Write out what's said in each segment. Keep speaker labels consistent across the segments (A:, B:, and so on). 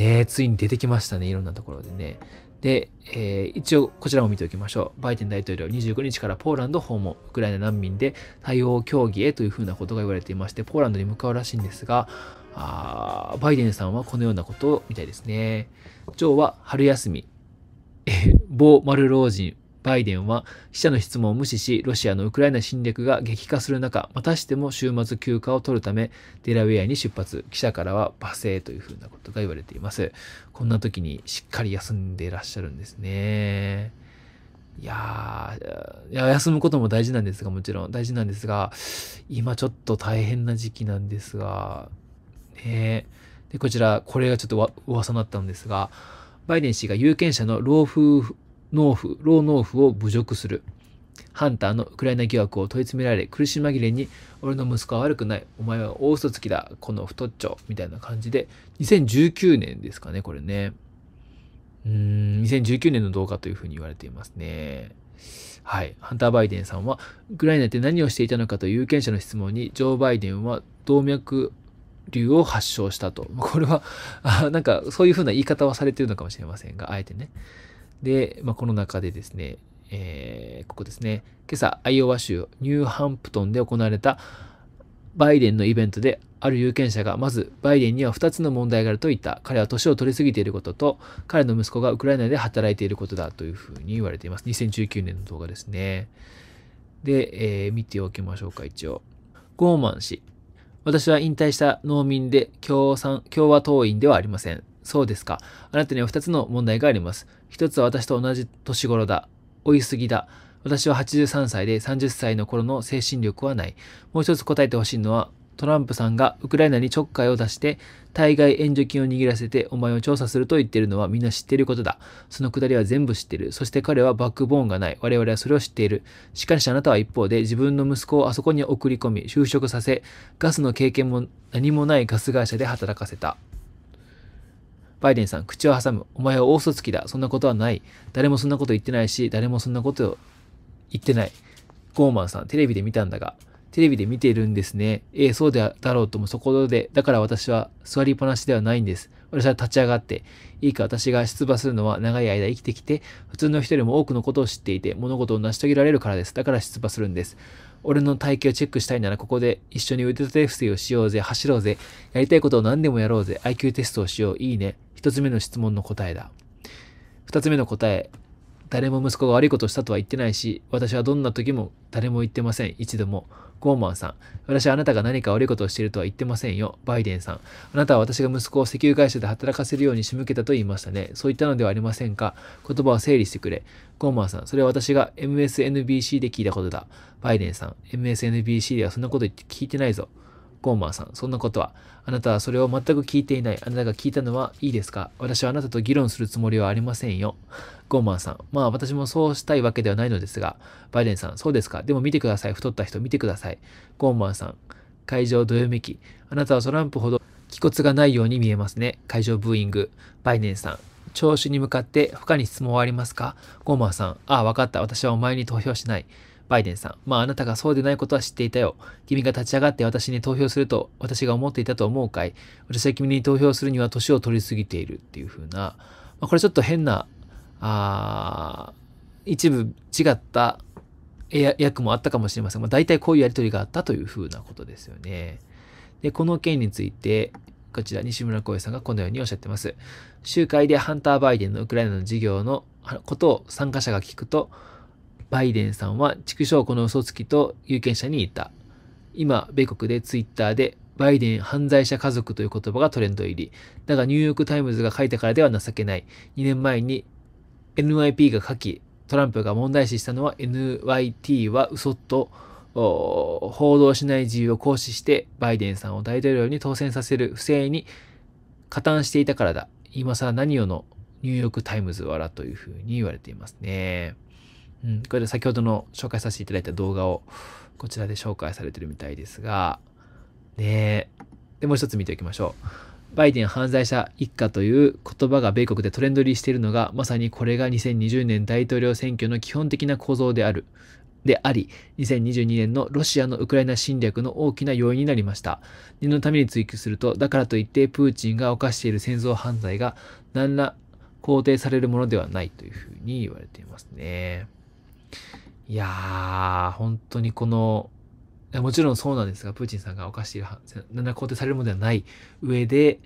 A: ね、ついに出てきましたね、いろんなところでね。で、えー、一応こちらも見ておきましょう。バイデン大統領2 9日からポーランド訪問、ウクライナ難民で対応協議へというふうなことが言われていまして、ポーランドに向かうらしいんですが、あバイデンさんはこのようなことみたいですね。ジョーは春休み、え某丸老人、バイデンは記者の質問を無視し、ロシアのウクライナ侵略が激化する中、またしても週末休暇を取るため、デラウェアに出発。記者からは罵声というふうなことが言われています。こんな時にしっかり休んでいらっしゃるんですね。いやいや休むことも大事なんですが、もちろん大事なんですが、今ちょっと大変な時期なんですが、ねで、こちら、これがちょっと噂になったんですが、バイデン氏が有権者の老夫婦農夫、老農夫を侮辱する。ハンターのウクライナ疑惑を問い詰められ、苦し紛れに、俺の息子は悪くない、お前は大嘘つきだ、この太っちょ、みたいな感じで、2019年ですかね、これね。うーん、2019年の動画というふうに言われていますね。はい。ハンター・バイデンさんは、ウクライナって何をしていたのかという有権者の質問に、ジョー・バイデンは動脈瘤を発症したと。これは、あなんか、そういうふうな言い方はされてるのかもしれませんが、あえてね。で、まあ、この中でですね、えー、ここですね、今朝、アイオワ州ニューハンプトンで行われたバイデンのイベントで、ある有権者が、まず、バイデンには2つの問題があると言った。彼は年を取りすぎていることと、彼の息子がウクライナで働いていることだというふうに言われています。2019年の動画ですね。で、えー、見ておきましょうか、一応。ゴーマン氏。私は引退した農民で共産共和党員ではありません。そうですか。あなたには2つの問題があります。一つは私と同じ年頃だ。追いすぎだ。私は83歳で30歳の頃の精神力はない。もう一つ答えてほしいのは、トランプさんがウクライナにちょっかいを出して、対外援助金を握らせてお前を調査すると言ってるのはみんな知っていることだ。そのくだりは全部知ってる。そして彼はバックボーンがない。我々はそれを知っている。しかしあなたは一方で自分の息子をあそこに送り込み、就職させ、ガスの経験も何もないガス会社で働かせた。バイデンさん、口を挟む。お前は大嘘つきだ。そんなことはない。誰もそんなこと言ってないし、誰もそんなこと言ってない。ゴーマンさん、テレビで見たんだが。テレビで見ているんですね。ええ、そうだろうともそこで、だから私は座りっぱなしではないんです。私は立ち上がって、いいか私が出馬するのは長い間生きてきて、普通の人よりも多くのことを知っていて、物事を成し遂げられるからです。だから出馬するんです。俺の体型をチェックしたいならここで一緒に腕立て伏せをしようぜ、走ろうぜ、やりたいことを何でもやろうぜ、IQ テストをしよう、いいね。一つ目の質問の答えだ。二つ目の答え、誰も息子が悪いことをしたとは言ってないし、私はどんな時も誰も言ってません。一度も。ゴーマンさん、私はあなたが何か悪いことをしているとは言ってませんよ。バイデンさん、あなたは私が息子を石油会社で働かせるように仕向けたと言いましたね。そう言ったのではありませんか言葉を整理してくれ。ゴーマンさん、それは私が MSNBC で聞いたことだ。バイデンさん、MSNBC ではそんなこと言って聞いてないぞ。ゴーマーさん、そんなことは。あなたはそれを全く聞いていない。あなたが聞いたのはいいですか私はあなたと議論するつもりはありませんよ。ゴーマンさん、まあ私もそうしたいわけではないのですが、バイデンさん、そうですか。でも見てください。太った人見てください。ゴーマンさん、会場どよめき。あなたはトランプほど気骨がないように見えますね。会場ブーイング。バイデンさん、聴取に向かって他に質問はありますかゴーマーさん、ああ、わかった。私はお前に投票しない。バイデンさん、まああなたがそうでないことは知っていたよ。君が立ち上がって私に投票すると私が思っていたと思うかい。私は君に投票するには年を取りすぎているっていうふうな、まあ、これちょっと変な、あ一部違った役もあったかもしれませんが、まあ、大体こういうやりとりがあったというふうなことですよね。で、この件について、こちら西村光栄さんがこのようにおっしゃってます。集会でハンター・バイデンのウクライナの事業のことを参加者が聞くと、バイデンさんは畜生この嘘つきと有権者に言った。今、米国でツイッターでバイデン犯罪者家族という言葉がトレンド入り。だがニューヨークタイムズが書いたからでは情けない。2年前に NYP が書き、トランプが問題視したのは NYT は嘘と報道しない自由を行使してバイデンさんを大統領に当選させる不正に加担していたからだ。今ら何よのニューヨークタイムズわらというふうに言われていますね。うん、これで先ほどの紹介させていただいた動画をこちらで紹介されてるみたいですが、ねで、もう一つ見ておきましょう。バイデン犯罪者一家という言葉が米国でトレンド入りしているのが、まさにこれが2020年大統領選挙の基本的な構造である。であり、2022年のロシアのウクライナ侵略の大きな要因になりました。念のために追及すると、だからといってプーチンが犯している戦争犯罪が何ら肯定されるものではないというふうに言われていますね。いやー、本当にこの、もちろんそうなんですが、プーチンさんが犯している何ら肯定されるものではない上で、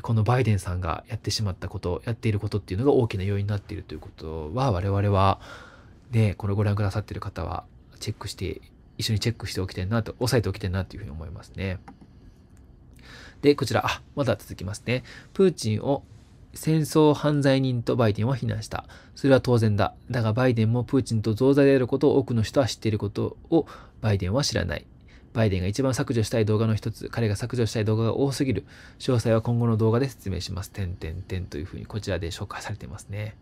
A: このバイデンさんがやってしまったこと、やっていることっていうのが大きな要因になっているということは、我々は、ね、これご覧くださってる方は、チェックして、一緒にチェックしておきたいなと、押さえておきたいなというふうに思いますね。で、こちら、あ、まだ続きますね。プーチンを戦争犯罪人とバイデンは非難した。それは当然だ。だがバイデンもプーチンと増罪であることを多くの人は知っていることをバイデンは知らない。バイデンが一番削除したい動画の一つ、彼が削除したい動画が多すぎる。詳細は今後の動画で説明します。てんてんてんというふうにこちらで紹介されていますね。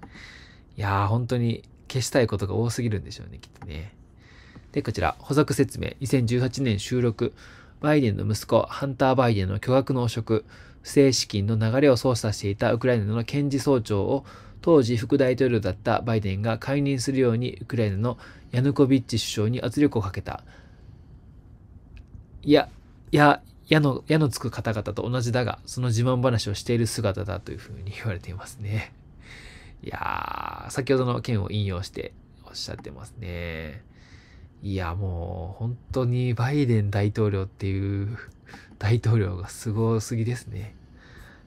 A: いやー、本当に消したいことが多すぎるんでしょうね、きっとね。で、こちら、補足説明、2018年収録、バイデンの息子、ハンター・バイデンの巨額の汚職、不正資金の流れを操作していたウクライナの検事総長を、当時副大統領だったバイデンが解任するようにウクライナのヤヌコビッチ首相に圧力をかけた。いや、いや、矢の、矢のつく方々と同じだが、その自慢話をしている姿だというふうに言われていますね。いやー、先ほどの件を引用しておっしゃってますね。いや、もう本当にバイデン大統領っていう大統領がすごすぎですね。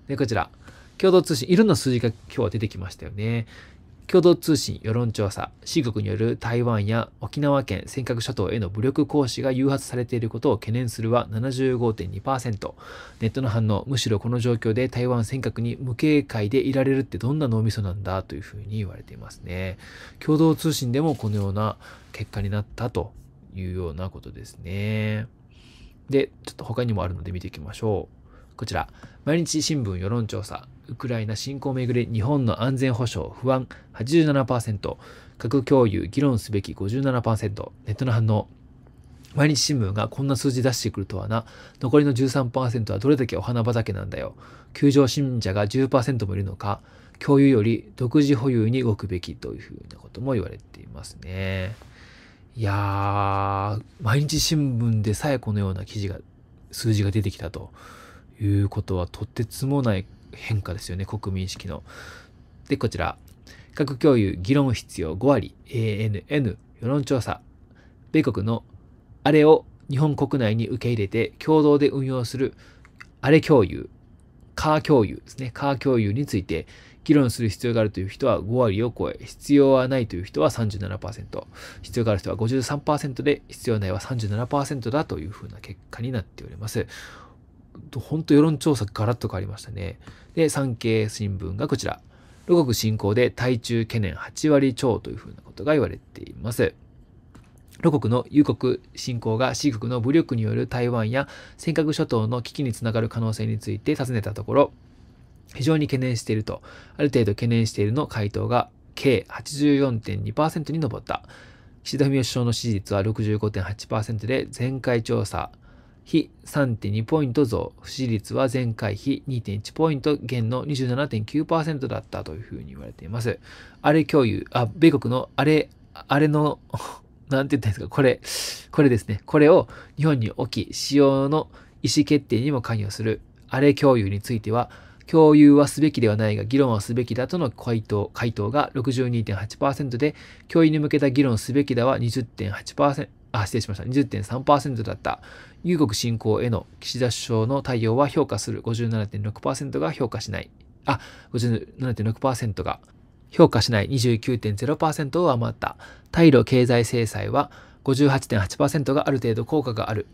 A: で、こちら、共同通信、いろんな数字が今日は出てきましたよね。共同通信世論調査、四国による台湾や沖縄県尖閣諸島への武力行使が誘発されていることを懸念するは75.2%。ネットの反応、むしろこの状況で台湾尖閣に無警戒でいられるってどんな脳みそなんだというふうに言われていますね。共同通信でもこのような結果になったというようなことですね。で、ちょっと他にもあるので見ていきましょう。こちら、毎日新聞世論調査、ウクライナ侵攻をめぐり日本の安全保障不安87%、核共有議論すべき57%、ネットの反応。毎日新聞がこんな数字出してくるとはな、残りの13%はどれだけお花畑なんだよ。球場信者が10%もいるのか、共有より独自保有に動くべきというふうなことも言われていますね。いやー、毎日新聞でさえこのような記事が、数字が出てきたと。いうことはとてつもない変化ですよね、国民意識の。で、こちら。核共有、議論必要5割、ANN、世論調査。米国のあれを日本国内に受け入れて共同で運用するあれ共有、カー共有ですね。カー共有について議論する必要があるという人は5割を超え、必要はないという人は37%、必要がある人は53%で、必要ないは37%だというふうな結果になっております。本当世論調査ガラッと変わりましたね。で、産経新聞がこちら。露国侵攻で対中懸念8割超というふうなことが言われています。露国の有国侵攻が C 国の武力による台湾や尖閣諸島の危機につながる可能性について尋ねたところ、非常に懸念していると、ある程度懸念しているの回答が計84.2%に上った。岸田文雄首相の支持率は65.8%で、前回調査比3.2ポイント増、不支持率は前回比2.1ポイント減の27.9%だったというふうに言われています。あれ共有、あ、米国のあれ、あれの なんて言ったんですか、これ、これですね。これを日本に置き、使用の意思決定にも関与する、あれ共有については、共有はすべきではないが、議論はすべきだとの回答、回答が62.8%で、共有に向けた議論すべきだは20.8%、あ、失礼しました。20.3%だった。入国侵攻への岸田首相の対応は評価する。57.6%が評価しない。あ、57.6%が評価しない。29.0%を上回った。対露経済制裁は58.8%がある程度効果がある。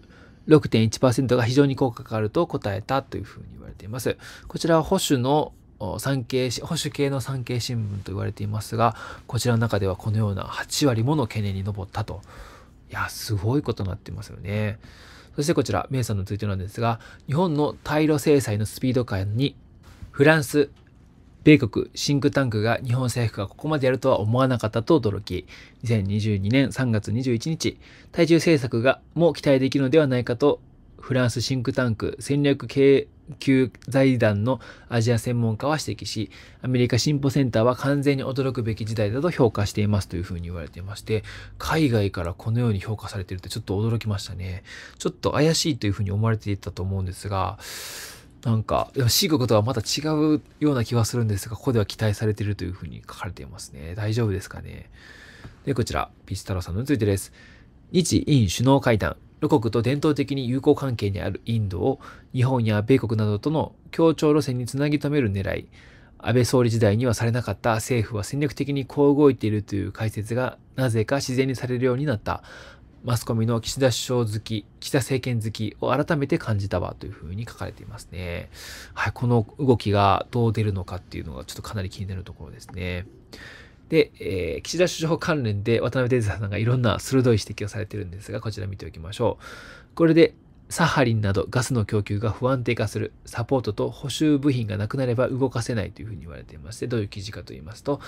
A: 6.1%が非常に効果があると答えたというふうに言われています。こちらは保守の産経、保守系の産経新聞と言われていますが、こちらの中ではこのような8割もの懸念に上ったといや、すごいことになってますよね。そしてこちら、メイさんのツイートなんですが、日本の対ロ制裁のスピード感に、フランス、米国シンクタンクが日本政府がここまでやるとは思わなかったと驚き、2022年3月21日、対中政策がも期待できるのではないかと、フランスシンクタンク戦略経旧財団のアジア専門家は指摘し、アメリカ進歩センターは完全に驚くべき事態だと評価していますというふうに言われていまして、海外からこのように評価されているってちょっと驚きましたね。ちょっと怪しいというふうに思われていたと思うんですが、なんか、四国とはまた違うような気はするんですが、ここでは期待されているというふうに書かれていますね。大丈夫ですかね。で、こちら、ピチ太郎さんのについてです。日印首脳会談、ロ国と伝統的に友好関係にあるインドを日本や米国などとの協調路線につなぎ止める狙い、安倍総理時代にはされなかった政府は戦略的にこう動いているという解説がなぜか自然にされるようになったマスコミの岸田首相好き、岸田政権好きを改めて感じたわというふうに書かれていますね。はい、この動きがどう出るのかっていうのがちょっとかなり気になるところですね。で、えー、岸田首相関連で渡辺哲也さんがいろんな鋭い指摘をされているんですが、こちら見ておきましょう。これで、サハリンなどガスの供給が不安定化する、サポートと補修部品がなくなれば動かせないというふうに言われていまして、どういう記事かと言いますと、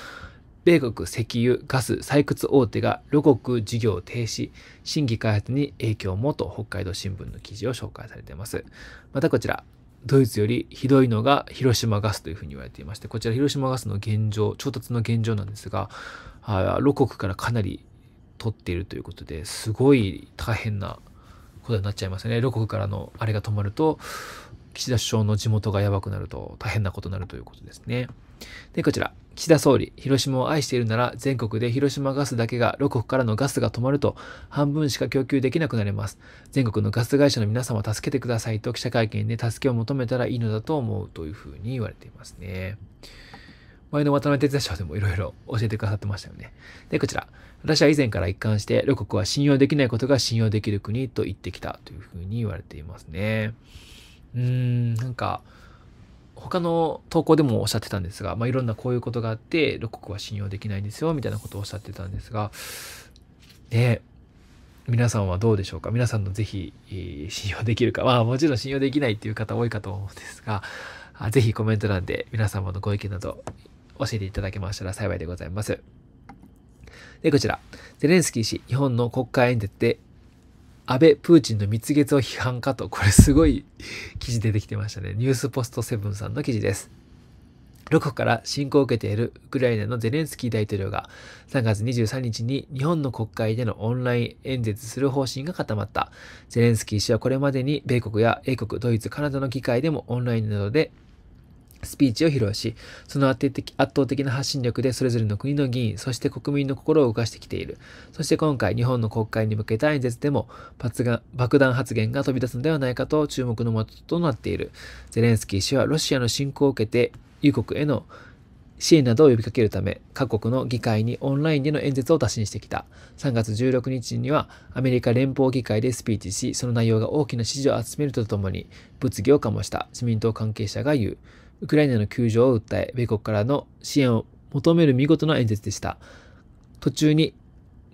A: 米国石油、ガス、採掘大手が露国事業停止、新規開発に影響もと北海道新聞の記事を紹介されています。またこちら、ドイツよりひどいのが広島ガスというふうに言われていまして、こちら広島ガスの現状、調達の現状なんですが、6国からかなり取っているということで、すごい大変なことになっちゃいますね。6国からのあれが止まると、岸田首相の地元がやばくなると大変なことになるということですね。で、こちら。岸田総理、広島を愛しているなら全国で広島ガスだけが6国からのガスが止まると半分しか供給できなくなります。全国のガス会社の皆様助けてくださいと記者会見で助けを求めたらいいのだと思うというふうに言われていますね。前の渡辺哲也賞でもいろいろ教えてくださってましたよね。で、こちら。私は以前から一貫して、両国は信用できないことが信用できる国と言ってきたというふうに言われていますね。うーん、なんか、他の投稿でもおっしゃってたんですが、まあ、いろんなこういうことがあって、六国は信用できないんですよ、みたいなことをおっしゃってたんですが、ね皆さんはどうでしょうか皆さんのぜひ、信用できるか。まあ、もちろん信用できないっていう方多いかと思うんですが、ぜひコメント欄で皆様のご意見など教えていただけましたら幸いでございます。で、こちら。ゼレンスキー氏、日本の国会演説で安倍、プーチンの蜜月を批判かと、これすごい記事出てきてましたね。ニュースポストセブンさんの記事です。ロコから侵攻を受けているウクライナのゼレンスキー大統領が3月23日に日本の国会でのオンライン演説する方針が固まった。ゼレンスキー氏はこれまでに米国や英国、ドイツ、カナダの議会でもオンラインなどでスピーチを披露し、その圧倒的な発信力でそれぞれの国の議員、そして国民の心を動かしてきている。そして今回、日本の国会に向けた演説でも爆弾発言が飛び出すのではないかと注目のもとなっている。ゼレンスキー氏はロシアの侵攻を受けて、友国への支援などを呼びかけるため、各国の議会にオンラインでの演説を打診してきた。3月16日には、アメリカ連邦議会でスピーチし、その内容が大きな支持を集めるとともに、物議を醸した自民党関係者が言う。ウクライナの窮状を訴え、米国からの支援を求める見事な演説でした。途中に、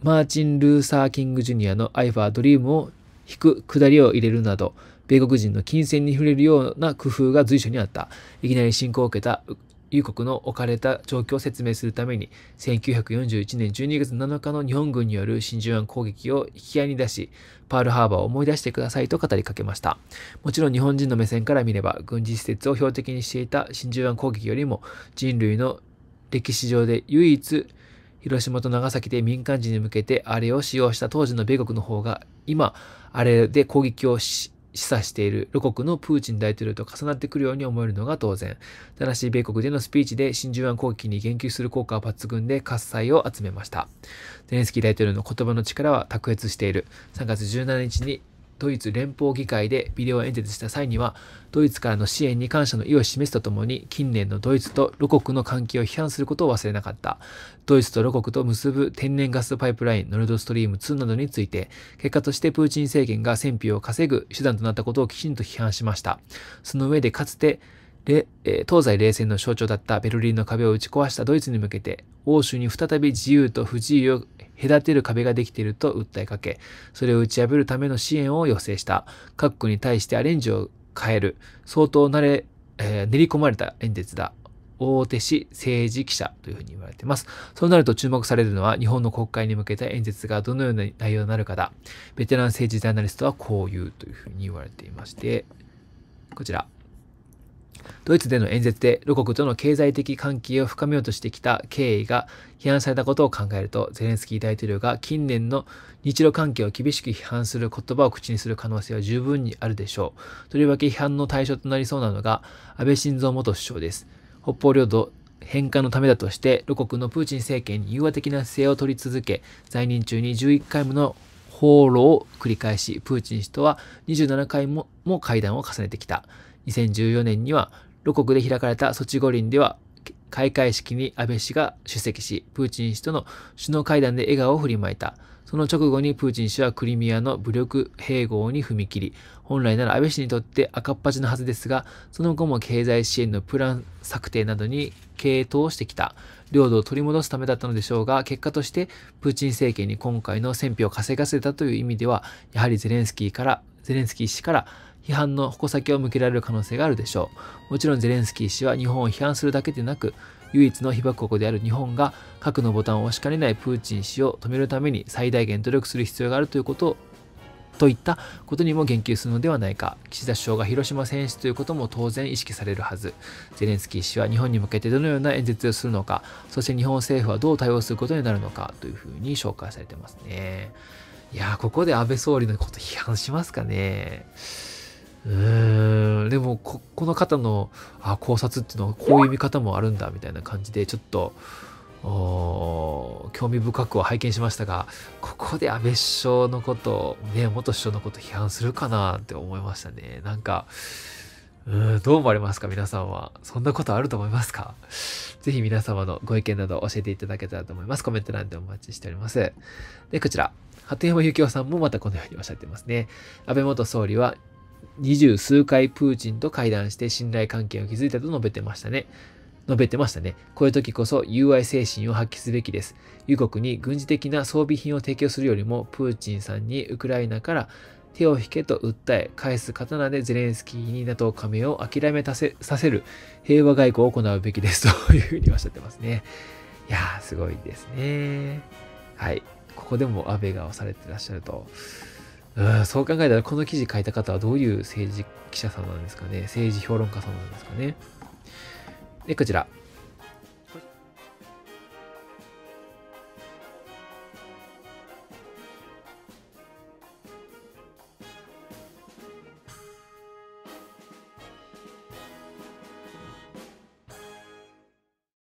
A: マーチン・ルーサー・キング・ジュニアのアイファー・ドリームを引く下りを入れるなど、米国人の金銭に触れるような工夫が随所にあった。いきなり侵攻を受けた友国の置かれた状況を説明するために、1941年12月7日の日本軍による真珠湾攻撃を引き合いに出し、パールハーバーを思い出してくださいと語りかけました。もちろん日本人の目線から見れば、軍事施設を標的にしていた真珠湾攻撃よりも、人類の歴史上で唯一、広島と長崎で民間人に向けてあれを使用した当時の米国の方が、今、あれで攻撃をし、示唆している露国のプーチン大統領と重なってくるように思えるのが当然。ただし、米国でのスピーチで真珠湾攻撃に言及する効果は抜群で喝采を集めました。ゼレンスキー大統領の言葉の力は卓越している。3月17日にドイツ連邦議会でビデオ演説した際には、ドイツからの支援に感謝の意を示すとともに、近年のドイツとロ国の関係を批判することを忘れなかった。ドイツとロ国と結ぶ天然ガスパイプライン、ノルドストリーム2などについて、結果としてプーチン政権が戦費を稼ぐ手段となったことをきちんと批判しました。その上でかつて、東西冷戦の象徴だったベルリンの壁を打ち壊したドイツに向けて、欧州に再び自由と不自由を隔てる壁ができていると訴えかけ、それを打ち破るための支援を要請した。各国に対してアレンジを変える。相当慣れ、えー、練り込まれた演説だ。大手市政治記者というふうに言われています。そうなると注目されるのは日本の国会に向けた演説がどのような内容になるかだ。ベテラン政治ジャーナリストはこう言うというふうに言われていまして、こちら。ドイツでの演説で露国との経済的関係を深めようとしてきた経緯が批判されたことを考えると、ゼレンスキー大統領が近年の日露関係を厳しく批判する言葉を口にする可能性は十分にあるでしょう。とりわけ批判の対象となりそうなのが安倍晋三元首相です。北方領土返還のためだとして、露国のプーチン政権に融和的な姿勢を取り続け、在任中に11回もの放浪を繰り返し、プーチン氏とは27回もも会談を重ねてきた。2014年には、露国で開かれたソチ五輪では、開会式に安倍氏が出席し、プーチン氏との首脳会談で笑顔を振りまいた。その直後にプーチン氏はクリミアの武力併合に踏み切り、本来なら安倍氏にとって赤っ恥のはずですが、その後も経済支援のプラン策定などに傾倒してきた。領土を取り戻すためだったのでしょうが、結果としてプーチン政権に今回の戦費を稼がせたという意味では、やはりゼレンスキーから、ゼレンスキー氏から批判の矛先を向けられる可能性があるでしょう。もちろんゼレンスキー氏は日本を批判するだけでなく、唯一の被爆国である日本が核のボタンを押しかねないプーチン氏を止めるために最大限努力する必要があるということといったことにも言及するのではないか。岸田首相が広島選手ということも当然意識されるはず。ゼレンスキー氏は日本に向けてどのような演説をするのか、そして日本政府はどう対応することになるのかというふうに紹介されてますね。いやー、ここで安倍総理のこと批判しますかね。うんでもここの方のあ考察っていうのはこういう見方もあるんだみたいな感じでちょっと興味深くは拝見しましたがここで安倍首相のことね元首相のこと批判するかなって思いましたねなんかうんどう思われますか皆さんはそんなことあると思いますかぜひ皆様のご意見など教えていただけたらと思いますコメント欄でお待ちしておりますでこちら鳩山由紀夫さんもまたこのようにおっしゃってますね安倍元総理は二十数回プーチンと会談して信頼関係を築いたと述べてましたね。述べてましたね。こういう時こそ友愛精神を発揮すべきです。油国に軍事的な装備品を提供するよりも、プーチンさんにウクライナから手を引けと訴え、返す刀でゼレンスキーに NATO 加盟を諦めさせる平和外交を行うべきですというふうにおっしゃってますね。いやー、すごいですね。はい。ここでも安倍が押されてらっしゃると。うん、そう考えたらこの記事書いた方はどういう政治記者さんなんですかね政治評論家さんなんですかねでこちら